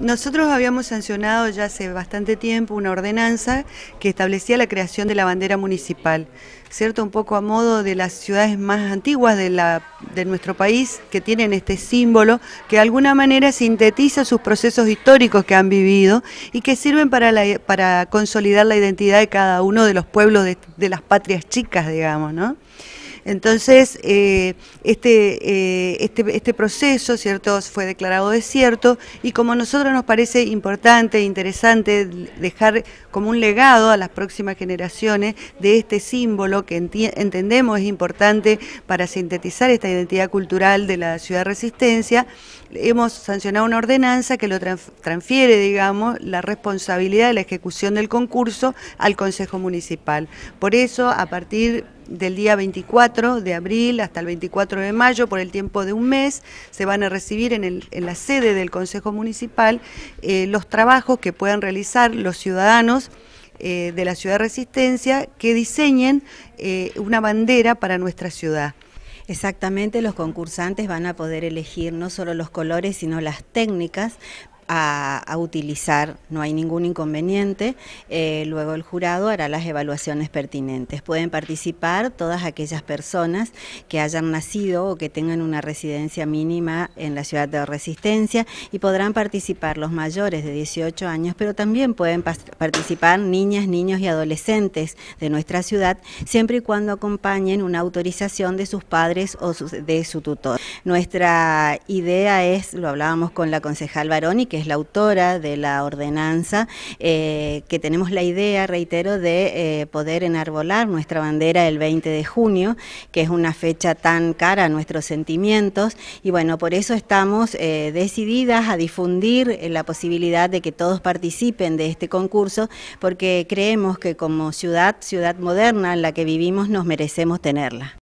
Nosotros habíamos sancionado ya hace bastante tiempo una ordenanza que establecía la creación de la bandera municipal, ¿cierto? Un poco a modo de las ciudades más antiguas de, la, de nuestro país que tienen este símbolo que de alguna manera sintetiza sus procesos históricos que han vivido y que sirven para, para consolidar la identidad de cada uno de los pueblos de, de las patrias chicas, digamos, ¿no? Entonces, eh, este, eh, este, este, proceso, ¿cierto?, fue declarado desierto y como a nosotros nos parece importante, e interesante dejar como un legado a las próximas generaciones de este símbolo que entendemos es importante para sintetizar esta identidad cultural de la ciudad resistencia, hemos sancionado una ordenanza que lo transfiere, digamos, la responsabilidad de la ejecución del concurso al Consejo Municipal. Por eso, a partir del día 24 de abril hasta el 24 de mayo, por el tiempo de un mes, se van a recibir en, la sede del Consejo Municipal eh, los trabajos que puedan realizar los ciudadanos eh, de la ciudad de Resistencia que diseñen eh, una bandera para nuestra ciudad. Exactamente, los concursantes van a poder elegir no solo los colores, sino las técnicas a, utilizar, no hay ningún inconveniente. Eh, luego el jurado hará las evaluaciones pertinentes. Pueden participar todas aquellas personas que hayan nacido o que tengan una residencia mínima en la ciudad de Resistencia y podrán participar los mayores de 18 años, pero también pueden participar niñas, niños y adolescentes de nuestra ciudad, siempre y cuando acompañen una autorización de sus padres o de su tutor. Nuestra idea es, lo hablábamos con la concejal Baroni, que es la autora de la ordenanza, eh, que tenemos la idea, reitero, de eh, poder enarbolar nuestra bandera el 20 de junio, que es una fecha tan cara a nuestros sentimientos, y bueno, por eso estamos eh, decididas a difundir la posibilidad de que todos participen de este concurso, porque creemos que como ciudad, ciudad moderna en la que vivimos, nos merecemos tenerla.